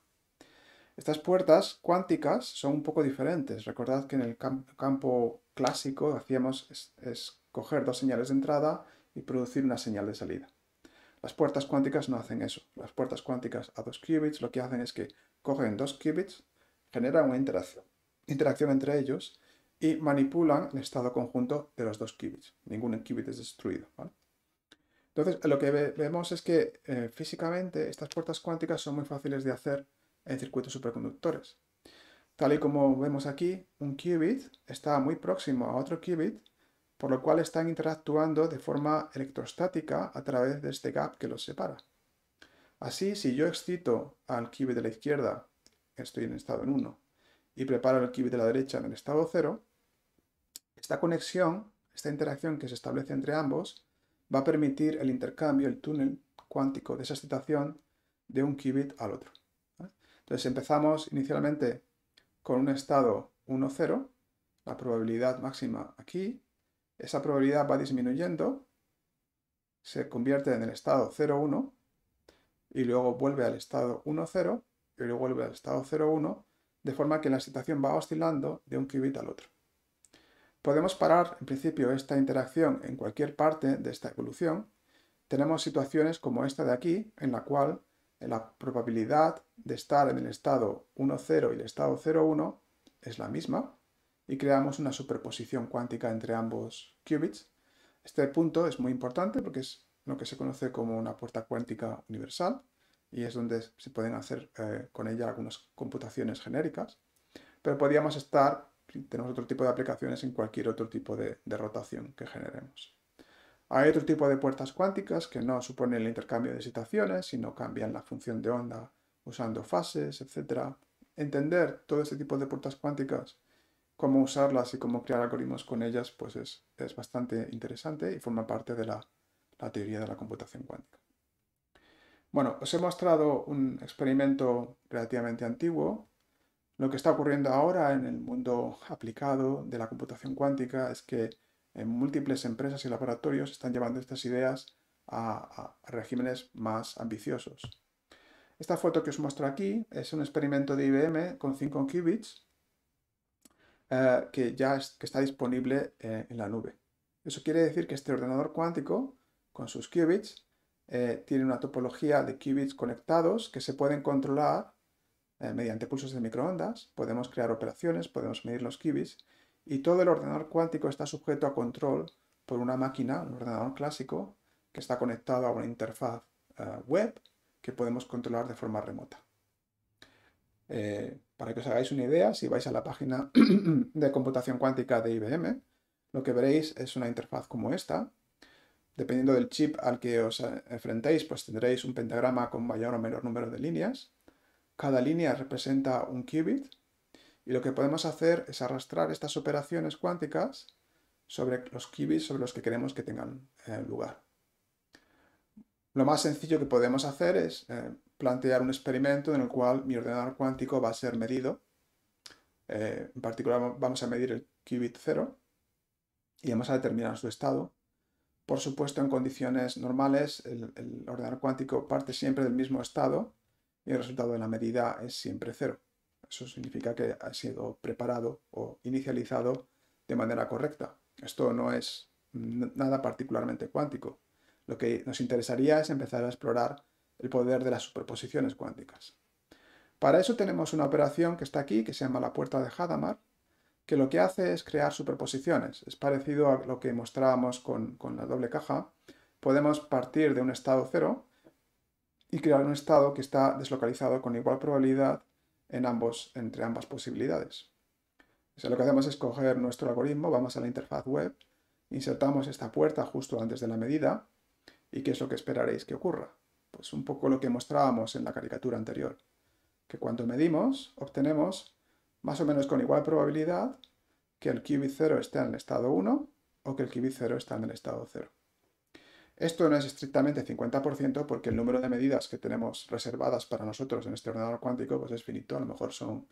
Estas puertas cuánticas son un poco diferentes. Recordad que en el campo clásico hacíamos es, coger dos señales de entrada y producir una señal de salida. Las puertas cuánticas no hacen eso. Las puertas cuánticas a dos qubits lo que hacen es que cogen dos qubits, generan una interacción entre ellos y manipulan el estado conjunto de los dos qubits. Ningún qubit es destruido. Entonces, lo que vemos es que eh, físicamente estas puertas cuánticas son muy fáciles de hacer en circuitos superconductores. Tal y como vemos aquí, un qubit está muy próximo a otro qubit, por lo cual están interactuando de forma electrostática a través de este gap que los separa. Así, si yo excito al qubit de la izquierda, estoy en estado en 1, y preparo el qubit de la derecha en el estado 0, esta conexión, esta interacción que se establece entre ambos, va a permitir el intercambio, el túnel cuántico de esa excitación de un qubit al otro. Entonces empezamos inicialmente con un estado 1,0, la probabilidad máxima aquí, esa probabilidad va disminuyendo, se convierte en el estado 0,1 y luego vuelve al estado 1,0 y luego vuelve al estado 0,1, de forma que la excitación va oscilando de un qubit al otro. Podemos parar, en principio, esta interacción en cualquier parte de esta evolución. Tenemos situaciones como esta de aquí, en la cual la probabilidad de estar en el estado 1,0 y el estado 0,1 es la misma, y creamos una superposición cuántica entre ambos qubits. Este punto es muy importante porque es lo que se conoce como una puerta cuántica universal, y es donde se pueden hacer eh, con ella algunas computaciones genéricas. Pero podríamos estar tenemos otro tipo de aplicaciones en cualquier otro tipo de, rotación que generemos. Hay otro tipo de puertas cuánticas que no suponen el intercambio de situaciones, sino cambian la función de onda usando fases, etc. Entender todo este tipo de puertas cuánticas, cómo usarlas y cómo crear algoritmos con ellas, pues es, bastante interesante y forma parte de la, la, teoría de la computación cuántica. Bueno, os he mostrado un experimento relativamente antiguo lo que está ocurriendo ahora en el mundo aplicado de la computación cuántica es que en eh, múltiples empresas y laboratorios están llevando estas ideas a, regímenes más ambiciosos. Esta foto que os muestro aquí es un experimento de IBM con 5 qubits eh, que ya está disponible eh, en la nube. Eso quiere decir que este ordenador cuántico, con sus qubits, tiene una topología de qubits conectados que se pueden controlar eh, mediante pulsos de microondas, podemos crear operaciones, podemos medir los kibis, y todo el ordenador cuántico está sujeto a control por una máquina, un ordenador clásico, que está conectado a una interfaz eh, web que podemos controlar de forma remota. Eh, para que os hagáis una idea, si vais a la página [clears throat] de computación cuántica de IBM, lo que veréis es una interfaz como esta. Dependiendo del chip al que os enfrentéis, pues tendréis un pentagrama con mayor o menor número de líneas. Cada línea representa un qubit y lo que podemos hacer es arrastrar estas operaciones cuánticas sobre los qubits sobre los que queremos que tengan eh, lugar. Lo más sencillo que podemos hacer es eh, plantear un experimento en el cual mi ordenador cuántico va a ser medido. Eh, en particular vamos a medir el qubit 0 y vamos a determinar su estado. Por supuesto, en condiciones normales, el ordenador cuántico parte siempre del mismo estado, y el resultado de la medida es siempre cero. Eso significa que ha sido preparado o inicializado de manera correcta. Esto no es nada particularmente cuántico. Lo que nos interesaría es empezar a explorar el poder de las superposiciones cuánticas. Para eso tenemos una operación que está aquí, que se llama la puerta de Hadamard, que lo que hace es crear superposiciones. Es parecido a lo que mostrábamos con, con la doble caja. Podemos partir de un estado cero, y crear un estado que está deslocalizado con igual probabilidad en ambos, entre ambas posibilidades. O lo que hacemos es coger nuestro algoritmo, vamos a la interfaz web, insertamos esta puerta justo antes de la medida y ¿qué es lo que esperaréis que ocurra? Pues un poco lo que mostrábamos en la caricatura anterior, que cuando medimos obtenemos más o menos con igual probabilidad que el qubit 0 esté en el estado 1 o que el qubit 0 esté en el estado 0. Esto no es estrictamente 50% porque el número de medidas que tenemos reservadas para nosotros en este ordenador cuántico pues es finito, a lo mejor son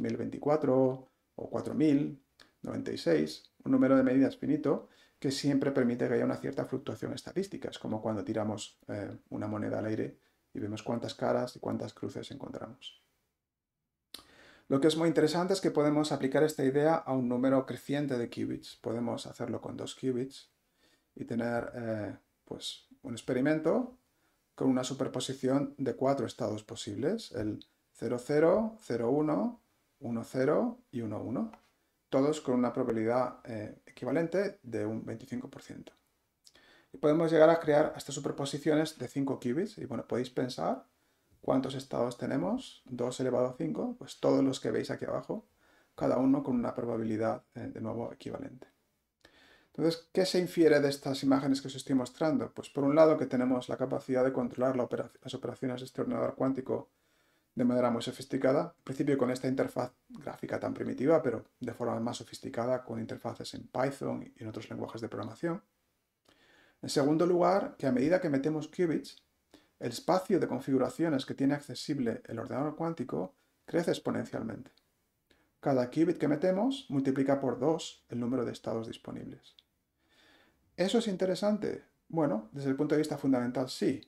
1024 o 4096, un número de medidas finito que siempre permite que haya una cierta fluctuación estadística. Es como cuando tiramos eh, una moneda al aire y vemos cuántas caras y cuántas cruces encontramos. Lo que es muy interesante es que podemos aplicar esta idea a un número creciente de qubits. Podemos hacerlo con dos qubits y tener eh, pues, un experimento con una superposición de cuatro estados posibles, el 00, 01, 10 y 11, todos con una probabilidad eh, equivalente de un 25%. Y podemos llegar a crear estas superposiciones de 5 qubits, y bueno, podéis pensar cuántos estados tenemos, 2 elevado a 5, pues todos los que veis aquí abajo, cada uno con una probabilidad eh, de nuevo equivalente. Entonces, ¿qué se infiere de estas imágenes que os estoy mostrando? Pues por un lado que tenemos la capacidad de controlar las operaciones de este ordenador cuántico de manera muy sofisticada, en principio con esta interfaz gráfica tan primitiva, pero de forma más sofisticada con interfaces en Python y en otros lenguajes de programación. En segundo lugar, que a medida que metemos qubits, el espacio de configuraciones que tiene accesible el ordenador cuántico crece exponencialmente. Cada qubit que metemos multiplica por dos el número de estados disponibles. ¿Eso es interesante? Bueno, desde el punto de vista fundamental sí.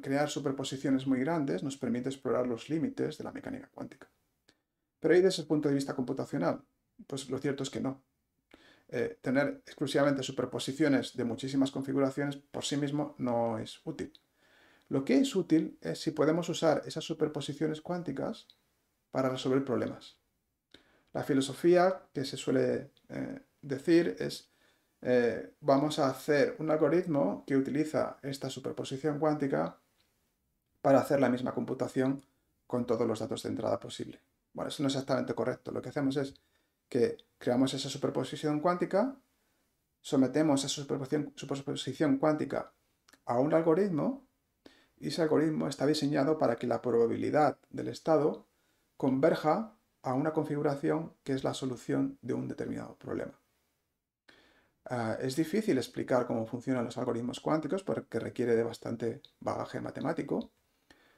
Crear superposiciones muy grandes nos permite explorar los límites de la mecánica cuántica. Pero ¿y desde el punto de vista computacional, pues lo cierto es que no. Eh, tener exclusivamente superposiciones de muchísimas configuraciones por sí mismo no es útil. Lo que es útil es si podemos usar esas superposiciones cuánticas para resolver problemas. La filosofía que se suele eh, decir es eh, vamos a hacer un algoritmo que utiliza esta superposición cuántica para hacer la misma computación con todos los datos de entrada posible. Bueno, eso no es exactamente correcto. Lo que hacemos es que creamos esa superposición cuántica, sometemos esa superposición cuántica a un algoritmo y ese algoritmo está diseñado para que la probabilidad del estado converja a una configuración que es la solución de un determinado problema. Ah, es difícil explicar cómo funcionan los algoritmos cuánticos porque requiere de bastante bagaje matemático,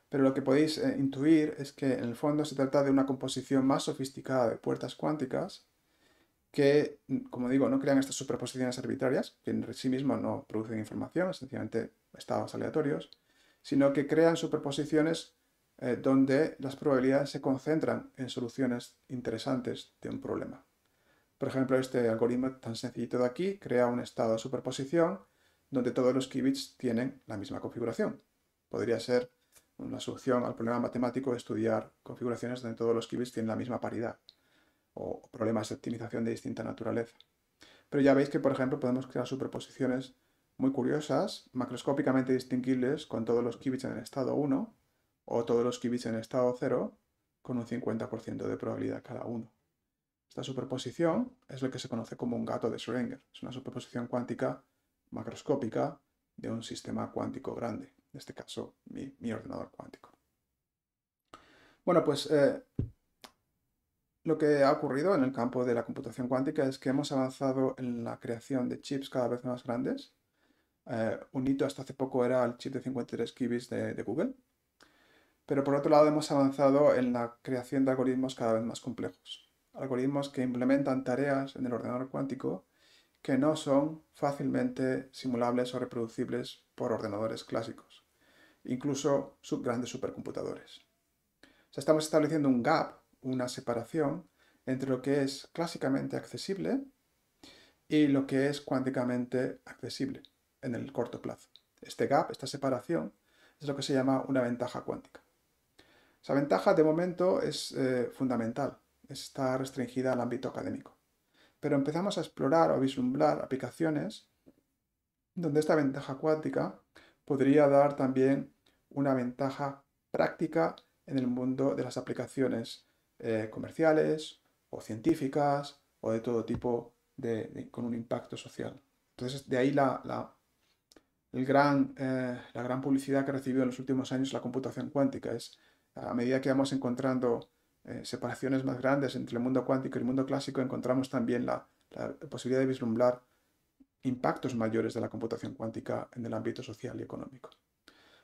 pero lo que podéis eh, intuir es que en el fondo se trata de una composición más sofisticada de puertas cuánticas que, como digo, no crean estas superposiciones arbitrarias, que en sí mismo no producen información, sencillamente estados aleatorios, sino que crean superposiciones eh, donde las probabilidades se concentran en soluciones interesantes de un problema. Por ejemplo, este algoritmo tan sencillito de aquí crea un estado de superposición donde todos los qubits tienen la misma configuración. Podría ser una solución al problema matemático de estudiar configuraciones donde todos los qubits tienen la misma paridad o problemas de optimización de distinta naturaleza. Pero ya veis que, por ejemplo, podemos crear superposiciones muy curiosas, macroscópicamente distinguibles con todos los qubits en el estado 1 o todos los qubits en el estado 0 con un 50% de probabilidad cada uno. Esta superposición es lo que se conoce como un gato de Schrödinger. Es una superposición cuántica macroscópica de un sistema cuántico grande, en este caso mi, ordenador cuántico. Bueno, pues eh, lo que ha ocurrido en el campo de la computación cuántica es que hemos avanzado en la creación de chips cada vez más grandes. Eh, un hito hasta hace poco era el chip de 53 qubits de Google, pero por otro lado hemos avanzado en la creación de algoritmos cada vez más complejos algoritmos que implementan tareas en el ordenador cuántico que no son fácilmente simulables o reproducibles por ordenadores clásicos, incluso grandes supercomputadores. O estamos estableciendo un gap, una separación entre lo que es clásicamente accesible y lo que es cuánticamente accesible en el corto plazo. Este gap, esta separación, es lo que se llama una ventaja cuántica. Esa ventaja de momento es eh, fundamental está restringida al ámbito académico. Pero empezamos a explorar o a vislumbrar aplicaciones donde esta ventaja cuántica podría dar también una ventaja práctica en el mundo de las aplicaciones eh, comerciales o científicas o de todo tipo con un impacto social. Entonces, de ahí la, el gran, eh, la gran publicidad que recibió en los últimos años la computación cuántica. Es a medida que vamos encontrando eh, separaciones más grandes entre el mundo cuántico y el mundo clásico, encontramos también la, posibilidad de vislumbrar impactos mayores de la computación cuántica en el ámbito social y económico.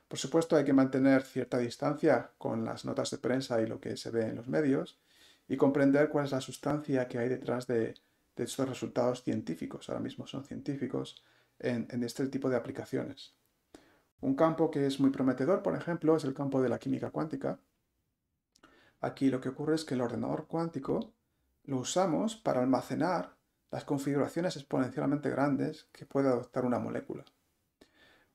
Por supuesto, hay que mantener cierta distancia con las notas de prensa y lo que se ve en los medios y comprender cuál es la sustancia que hay detrás de, estos resultados científicos, ahora mismo son científicos, en este tipo de aplicaciones. Un campo que es muy prometedor, por ejemplo, es el campo de la química cuántica, Aquí lo que ocurre es que el ordenador cuántico lo usamos para almacenar las configuraciones exponencialmente grandes que puede adoptar una molécula.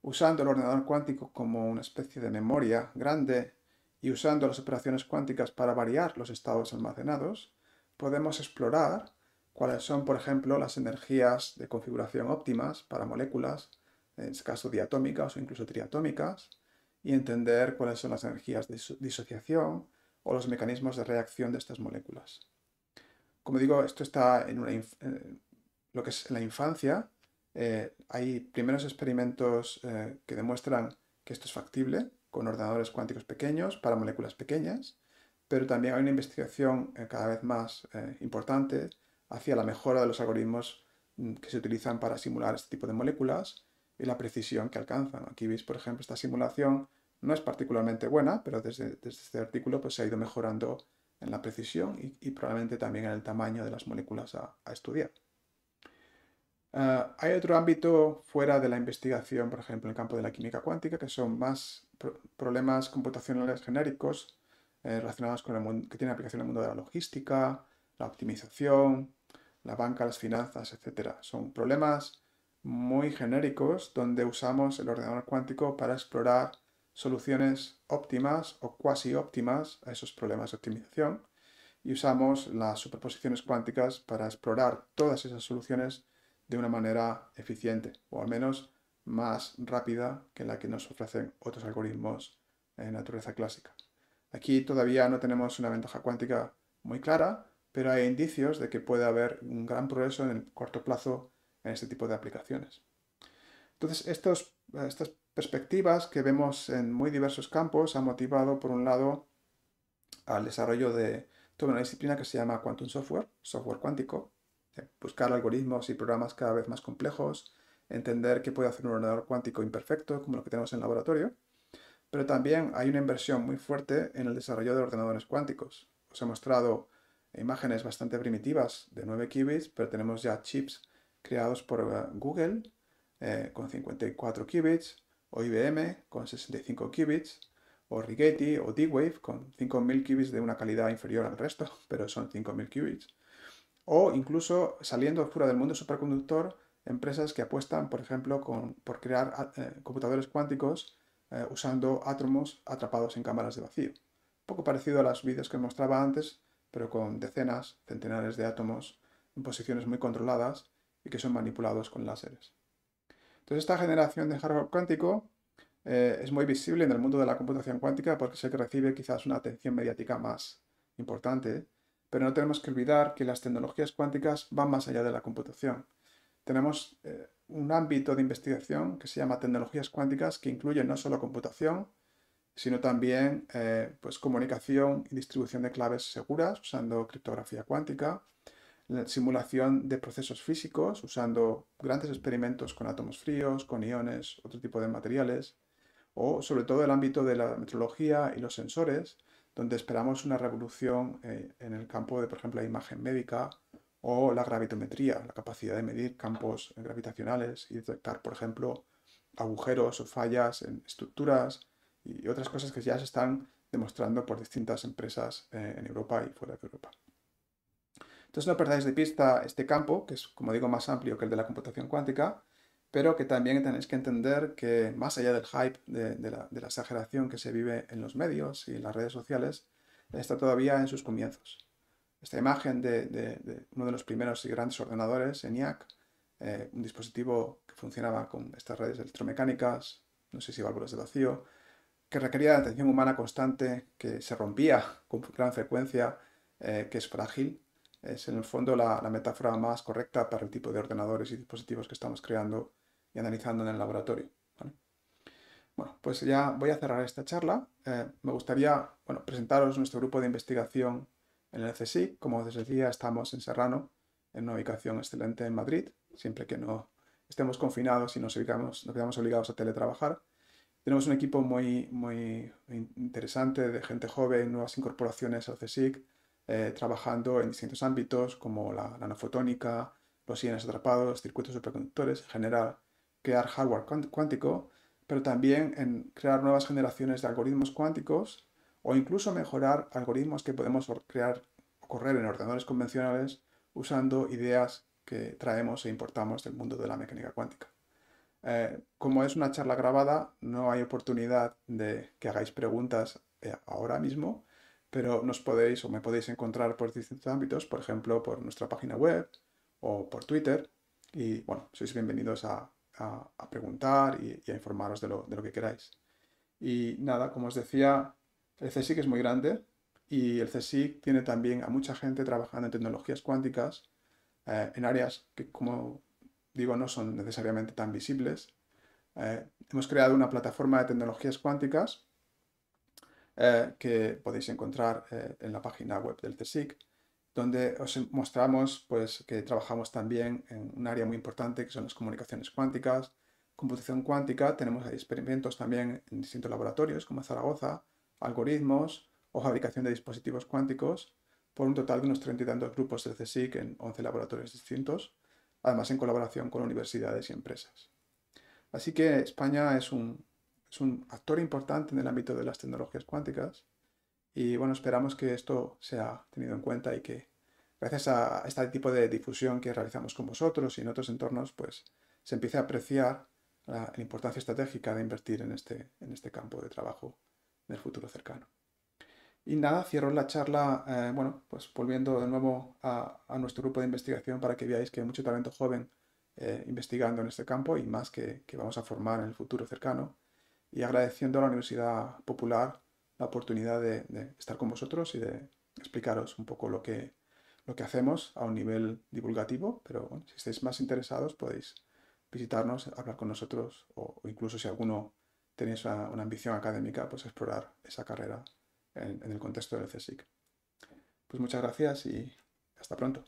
Usando el ordenador cuántico como una especie de memoria grande y usando las operaciones cuánticas para variar los estados almacenados, podemos explorar cuáles son, por ejemplo, las energías de configuración óptimas para moléculas, en este caso diatómicas o incluso triatómicas, y entender cuáles son las energías de disociación, o los mecanismos de reacción de estas moléculas. Como digo, esto está en, eh, lo que es la infancia. Eh, hay primeros experimentos eh, que demuestran que esto es factible con ordenadores cuánticos pequeños para moléculas pequeñas, pero también hay una investigación cada vez más importante hacia la mejora de los algoritmos mm, que se utilizan para simular este tipo de moléculas y la precisión que alcanzan. Aquí veis, por ejemplo, esta simulación no es particularmente buena, pero desde, este artículo pues, se ha ido mejorando en la precisión y, probablemente también en el tamaño de las moléculas a, estudiar. Ah, hay otro ámbito fuera de la investigación, por ejemplo, en el campo de la química cuántica, que son más problemas computacionales genéricos eh, relacionados con el que tiene aplicación en el mundo de la logística, la optimización, la banca, las finanzas, etc. Son problemas muy genéricos donde usamos el ordenador cuántico para explorar soluciones óptimas o cuasi óptimas a esos problemas de optimización y usamos las superposiciones cuánticas para explorar todas esas soluciones de una manera eficiente o al menos más rápida que la que nos ofrecen otros algoritmos en naturaleza clásica. Aquí todavía no tenemos una ventaja cuántica muy clara, pero hay indicios de que puede haber un gran progreso en el corto plazo en este tipo de aplicaciones. Entonces, estos, estas perspectivas que vemos en muy diversos campos ha motivado, por un lado, al desarrollo de toda una disciplina que se llama Quantum Software, software cuántico, buscar algoritmos y programas cada vez más complejos, entender qué puede hacer un ordenador cuántico imperfecto, como lo que tenemos en el laboratorio, pero también hay una inversión muy fuerte en el desarrollo de ordenadores cuánticos. Os he mostrado imágenes bastante primitivas de 9 qubits, pero tenemos ya chips creados por eh, Google eh, con 54 qubits, o IBM con 65 qubits, o Rigetti o D-Wave con 5.000 qubits de una calidad inferior al resto, [laughs] pero son 5.000 qubits. O incluso saliendo fuera del mundo superconductor, empresas que apuestan, por ejemplo, por crear eh, computadores cuánticos eh, usando átomos atrapados en cámaras de vacío. poco parecido a los vídeos que mostraba antes, pero con decenas, centenares de átomos en posiciones muy controladas y que son manipulados con láseres. Entonces esta generación de hardware cuántico eh, es muy visible en el mundo de la computación cuántica porque que recibe quizás una atención mediática más importante, pero no tenemos que olvidar que las tecnologías cuánticas van más allá de la computación. Tenemos eh, un ámbito de investigación que se llama tecnologías cuánticas que incluye no solo computación, sino también eh, pues, comunicación y distribución de claves seguras usando criptografía cuántica, simulación de procesos físicos usando grandes experimentos con átomos fríos, con iones, otro tipo de materiales, o sobre todo el ámbito de la metrología y los sensores, donde esperamos una revolución eh, en el campo de, por ejemplo, la imagen médica o la gravitometría, la capacidad de medir campos gravitacionales y detectar, por ejemplo, agujeros o fallas en estructuras y otras cosas que ya se están demostrando por distintas empresas eh, en Europa y fuera de Europa. Entonces no perdáis de pista este campo, que es, como digo, más amplio que el de la computación cuántica, pero que también tenéis que entender que más allá del hype, de, la, exageración que se vive en los medios y en las redes sociales, está todavía en sus comienzos. Esta imagen de, uno de los primeros y grandes ordenadores, ENIAC, eh, un dispositivo que funcionaba con estas redes electromecánicas, no sé si válvulas de vacío, que requería de atención humana constante, que se rompía con gran frecuencia, eh, que es frágil, es en el fondo la, metáfora más correcta para el tipo de ordenadores y dispositivos que estamos creando y analizando en el laboratorio. Bueno, pues ya voy a cerrar esta charla. Eh, me gustaría bueno, presentaros nuestro grupo de investigación en el CSIC. Como os decía, estamos en Serrano, en una ubicación excelente en Madrid, siempre que no estemos confinados y nos, nos quedamos obligados a teletrabajar. Tenemos un equipo muy, muy interesante de gente joven, nuevas incorporaciones al CSIC, eh, trabajando en distintos ámbitos como la nanofotónica, los iones atrapados, circuitos superconductores, en general crear hardware cuántico, pero también en crear nuevas generaciones de algoritmos cuánticos o incluso mejorar algoritmos que podemos crear o correr en ordenadores convencionales usando ideas que traemos e importamos del mundo de la mecánica cuántica. Eh, como es una charla grabada, no hay oportunidad de que hagáis preguntas eh, ahora mismo, pero nos podéis o me podéis encontrar por distintos ámbitos, por ejemplo, por nuestra página web o por Twitter. Y bueno, sois bienvenidos a, a, preguntar y, a informaros de lo, de que queráis. Y nada, como os decía, el CSIC es muy grande y el CSIC tiene también a mucha gente trabajando en tecnologías cuánticas, eh, en áreas que, como digo, no son necesariamente tan visibles. Eh, hemos creado una plataforma de tecnologías cuánticas eh, que podéis encontrar eh, en la página web del CSIC, donde os mostramos pues, que trabajamos también en un área muy importante que son las comunicaciones cuánticas. Computación cuántica, tenemos experimentos también en distintos laboratorios como Zaragoza, algoritmos o fabricación de dispositivos cuánticos, por un total de unos 30 y tantos grupos del CSIC en 11 laboratorios distintos, además en colaboración con universidades y empresas. Así que España es un es un actor importante en el ámbito de las tecnologías cuánticas. Y bueno, esperamos que esto sea tenido en cuenta y que gracias a este tipo de difusión que realizamos con vosotros y en otros entornos, pues se empiece a apreciar la, importancia estratégica de invertir en este, en este campo de trabajo en el futuro cercano. Y nada, cierro la charla, eh, bueno, pues volviendo de nuevo a, nuestro grupo de investigación para que veáis que hay mucho talento joven eh, investigando en este campo y más que vamos a formar en el futuro cercano y agradeciendo a la Universidad Popular la oportunidad de, estar con vosotros y de explicaros un poco lo que, lo que hacemos a un nivel divulgativo, pero bueno, si estáis más interesados podéis visitarnos, hablar con nosotros o, incluso si alguno tenéis una, ambición académica, pues explorar esa carrera en, en el contexto del CSIC. Pues muchas gracias y hasta pronto.